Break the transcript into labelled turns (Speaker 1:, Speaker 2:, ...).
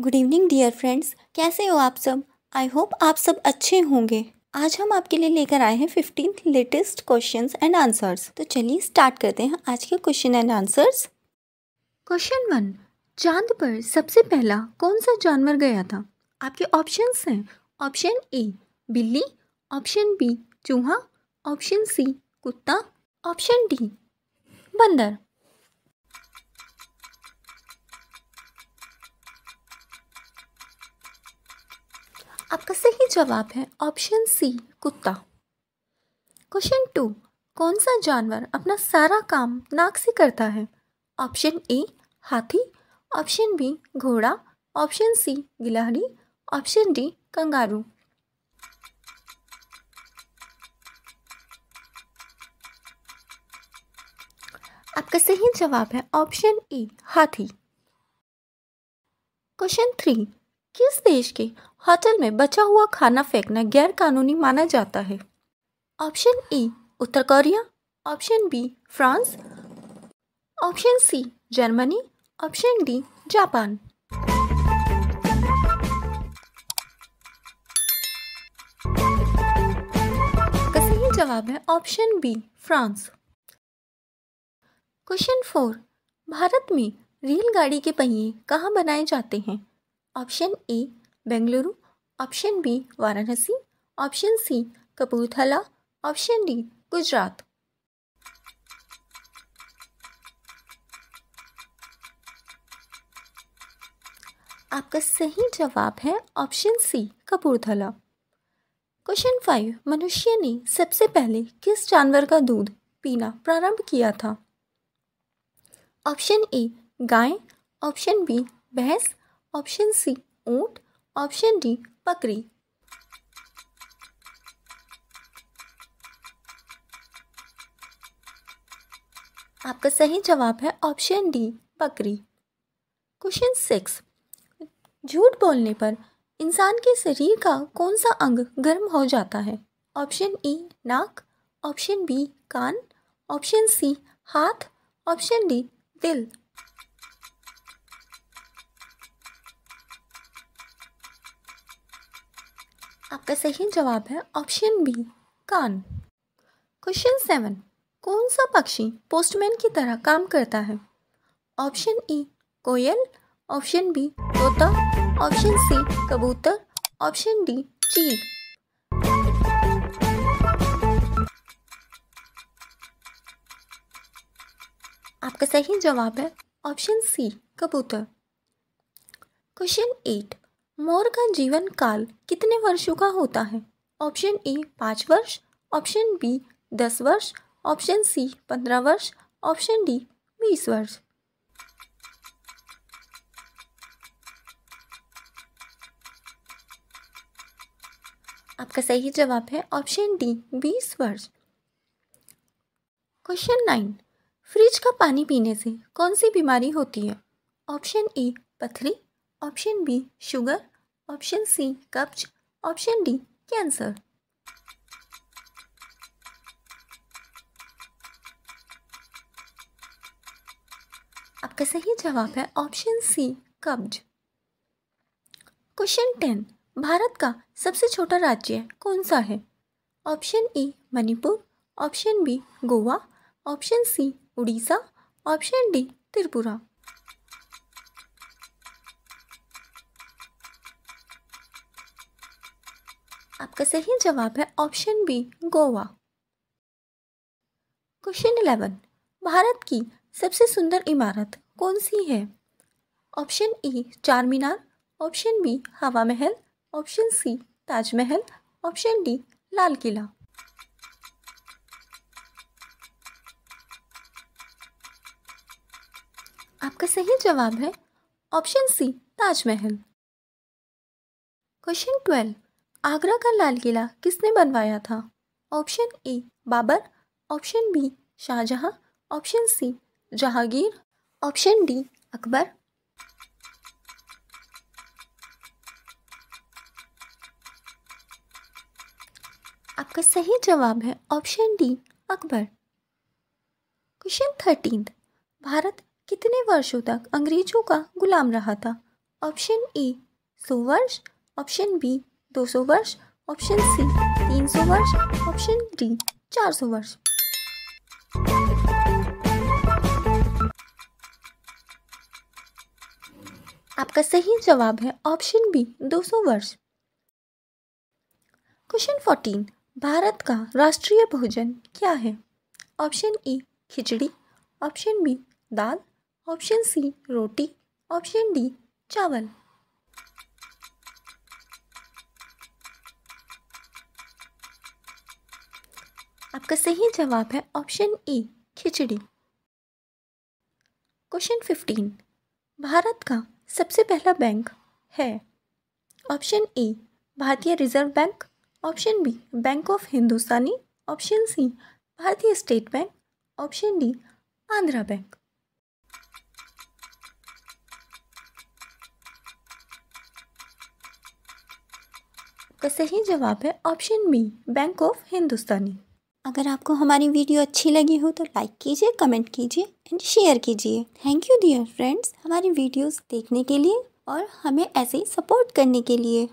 Speaker 1: good evening dear friends कैसे हो आप सब आई होप आप सब अच्छे होंगे आज हम आपके लिए लेकर आए हैं fifteen latest question and answers तो चलिए स्टार्ट करते हैं आज के question and answers question one चांद पर सबसे पहला कौन सा जानवर गया था आपके ऑप्शन हैं ऑप्शन ए बिल्ली ऑप्शन बी चूहा ऑप्शन सी कुत्ता ऑप्शन डी बंदर आपका सही जवाब है ऑप्शन सी कुत्ता क्वेश्चन टू कौन सा जानवर अपना सारा काम नाक से करता है ऑप्शन ए हाथी ऑप्शन बी घोड़ा ऑप्शन सी गिलहरी ऑप्शन डी कंगारू आपका सही जवाब है ऑप्शन ए हाथी क्वेश्चन थ्री किस देश के होटल में बचा हुआ खाना फेंकना गैर कानूनी माना जाता है ऑप्शन ए उत्तर Korea option B France option C Germany option D Japan जवाब है option B France question four Bharat में रेलगाड़ी के पहिए कहाँ बनाए जाते हैं option A Bengaluru option B Varanasi option C Kapurthala option D Gujarat आपका सही जवाब है option C Kapurthala question five मनुष्य ने सबसे पहले किस जानवर का दूध पीना प्रारंभ किया था ऑप्शन ए गाय ऑप्शन बी भैंस ऑप्शन सी ऊंट ऑप्शन डी बकरी आपका सही जवाब है ऑप्शन डी बकरी क्वेश्चन सिक्स झूठ बोलने पर इंसान के शरीर का कौन सा अंग गर्म हो जाता है ऑप्शन ई नाक ऑप्शन बी कान ऑप्शन सी हाथ ऑप्शन डी दिल आपका सही जवाब है ऑप्शन बी कान क्वेश्चन सेवन कौन सा पक्षी पोस्टमैन की तरह काम करता है ऑप्शन ई कोयल ऑप्शन बी तोता ऑप्शन सी कबूतर ऑप्शन डी चील आपका सही जवाब है ऑप्शन सी कबूतर क्वेश्चन एट मोर का जीवन काल कितने वर्षों का होता है ऑप्शन ए पाँच वर्ष ऑप्शन बी दस वर्ष ऑप्शन सी पंद्रह वर्ष ऑप्शन डी बीस वर्ष आपका सही जवाब है ऑप्शन डी बीस वर्ष क्वेश्चन नाइन फ्रिज का पानी पीने से कौन सी बीमारी होती है ऑप्शन ए पथरी option B sugar option C कब्ज ऑप्शन डी कैंसर आपका सही जवाब है ऑप्शन सी कब्ज क्वेश्चन टेन भारत का सबसे छोटा राज्य कौन सा है option A Manipur option B Goa option C Orissa option D Tripura आपका सही जवाब है option B Goa question eleven Bharat की सबसे सुंदर इमारत कौन सी है ऑप्शन ई चार मीनार option B Hawa Mahal option C Taj Mahal option D Lal Qila आपका सही जवाब है option C Taj Mahal question twelve Agra का लाल किला किसने बनवाया था option A Babur option B Shah Jahan option C Jahangir option D Akbar आपका सही जवाब है option D Akbar question thirteen Bharat कितने वर्षों तक अंग्रेजों का गुलाम रहा था ऑप्शन ए सौ वर्ष ऑप्शन बी 200 वर्ष ऑप्शन सी 300 वर्ष ऑप्शन डी 400 वर्ष आपका सही जवाब है ऑप्शन बी 200 वर्ष क्वेश्चन 14 भारत का राष्ट्रीय भोजन क्या है option A khichdi option B दाल ऑप्शन सी रोटी ऑप्शन डी चावल आपका सही जवाब है option A khichdi question fifteen Bharat का सबसे पहला बैंक है ऑप्शन ए भारतीय reserve bank option B bank of Hindustani option C भारतीय state bank option D Andhra bank का सही जवाब है option B bank of Hindustani अगर आपको हमारी वीडियो अच्छी लगी हो तो लाइक कीजिए कमेंट कीजिए एंड शेयर कीजिए थैंक यू डियर फ्रेंड्स हमारी वीडियोस देखने के लिए और हमें ऐसे ही सपोर्ट करने के लिए